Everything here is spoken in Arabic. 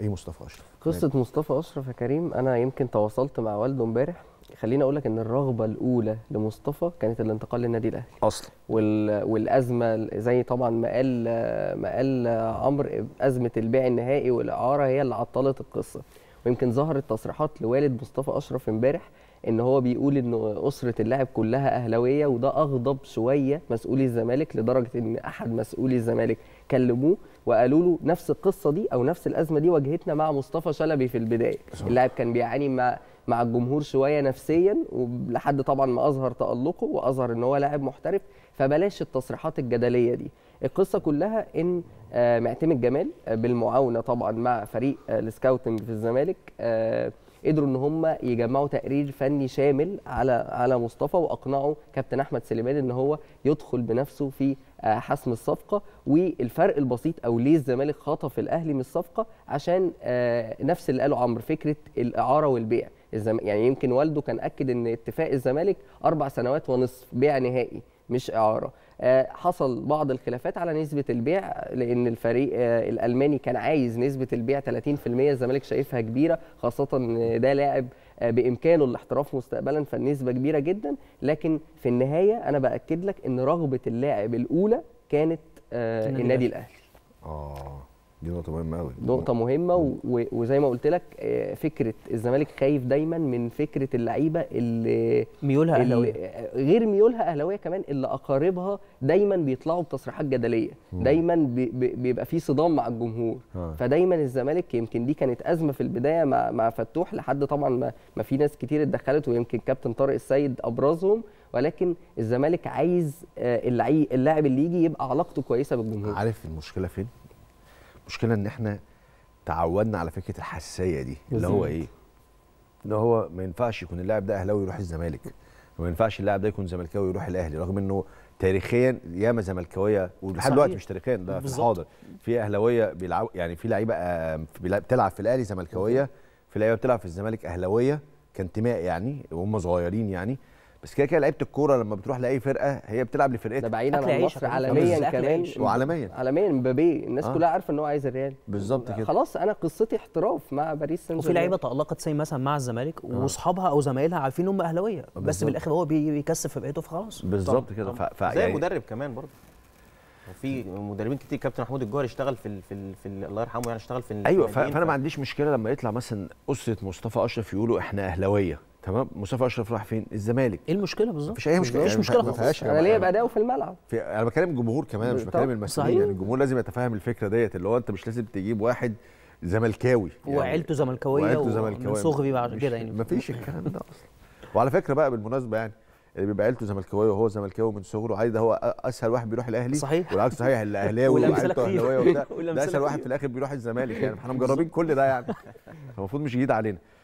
ايه مصطفى اشرف قصه يعني. مصطفى اشرف يا كريم انا يمكن تواصلت مع والده امبارح خليني اقول لك ان الرغبه الاولى لمصطفى كانت الانتقال للنادي الاهلي اصلا وال... والازمه زي طبعا ما قال ما قال عمرو ازمه البيع النهائي والاعاره هي اللي عطلت القصه ويمكن ظهرت تصريحات لوالد مصطفى اشرف امبارح ان هو بيقول ان اسره اللاعب كلها اهلاويه وده اغضب شويه مسؤولي الزمالك لدرجه ان احد مسؤولي الزمالك كلموه وقالوا له نفس القصه دي او نفس الازمه دي واجهتنا مع مصطفى شلبي في البدايه اللاعب كان بيعاني مع مع الجمهور شويه نفسيا ولحد طبعا ما اظهر تالقه واظهر ان هو لاعب محترف فبلاش التصريحات الجدليه دي القصه كلها ان آه، معتمد جمال آه، بالمعاونه طبعا مع فريق آه، السكاوتنج في الزمالك قدروا ان هم يجمعوا تقرير فني شامل على على مصطفى واقنعوا كابتن احمد سليمان ان هو يدخل بنفسه في حسم الصفقه والفرق البسيط او ليه الزمالك خطف الاهلي من الصفقه عشان نفس اللي قاله عمرو فكره الاعاره والبيع الزمالك يعني يمكن والده كان اكد ان اتفاق الزمالك اربع سنوات ونصف بيع نهائي مش اعاره آه، حصل بعض الخلافات على نسبه البيع لان الفريق آه، الالماني كان عايز نسبه البيع 30% الزمالك شايفها كبيره خاصه ان ده لاعب آه، بامكانه الاحتراف مستقبلا فالنسبه كبيره جدا لكن في النهايه انا باكد لك ان رغبه اللاعب الاولى كانت النادي الاهلي اه دي نقطة مهمة أوي نقطة مهمة وزي ما قلت لك آه، فكرة الزمالك خايف دايما من فكرة اللعيبة اللي ميولها أهلاوية غير ميولها أهلاوية كمان اللي أقاربها دايما بيطلعوا بتصريحات جدلية دايما بيبقى في صدام مع الجمهور آه. فدايما الزمالك يمكن دي كانت أزمة في البداية مع مع فتوح لحد طبعا ما, ما في ناس كتير اتدخلت ويمكن كابتن طارق السيد أبرزهم ولكن الزمالك عايز آه، اللاعب اللي يجي يبقى علاقته كويسة بالجمهور عارف المشكلة فين؟ المشكله ان احنا تعودنا على فكره الحساسيه دي اللي هو ايه؟ اللي هو ما ينفعش يكون اللاعب ده اهلاوي يروح الزمالك ما ينفعش اللاعب ده يكون زملكاوي يروح الاهلي رغم انه تاريخيا ياما زملكاويه ولحد دلوقتي مش تاريخيا ده في الحاضر في اهلاويه بيلعبوا يعني في لعيبه بتلعب في الاهلي زملكاويه في لعيبه بتلعب في الزمالك اهلاويه كانتماء يعني وهم صغيرين يعني بس كده كده لعيبه الكوره لما بتروح لاي فرقه هي بتلعب لفرقتها ده بعيدا عن مصر عالميا كمان وعالميا عالميا مبابي الناس آه. كلها عارفه ان هو عايز الريال بالظبط كده خلاص انا قصتي احتراف مع باريس سان وفي لعيبه تالقت زي مثلا مع الزمالك آه. واصحابها او زمايلها عارفين ان هم اهلاويه بس في الاخر هو بيكسب في بقيته فخلاص بالظبط كده ف... ف... زي يعني... مدرب كمان برضه في مدربين كتير كابتن محمود الجوهري اشتغل في ال في, ال في ال الله يرحمه يعني اشتغل في ايوه فانا ما عنديش مشكله لما يطلع مثلا اسره مصطفى اشرف يقولوا احنا اهلاويه تمام مصطفى اشرف راح فين الزمالك ايه المشكله بالظبط مفيش اي مشكله مفيش يعني مشكله خالص انا ليه يعني باداؤه في الملعب في انا بكلم الجمهور كمان مش بكلم المسؤولين يعني الجمهور لازم يتفهم الفكره ديت اللي هو انت مش لازم تجيب واحد زملكاوي يعني وعيلته زملكاويه وعيلته زملكاويه من صغري بعد كده يعني مفيش الكلام ده اصلا وعلى فكره بقى بالمناسبه يعني اللي بيبقى عيلته زملكاويه وهو زملكاوي من صغره عادي ده هو اسهل واحد بيروح الاهلي صحيح والعكس صحيح الاهلاوي وعيلته اهلاويه وبتاع ده اسهل واحد في الاخر بيروح الزمالك يعني احنا مجربين كل ده يعني المفروض مش جديد علينا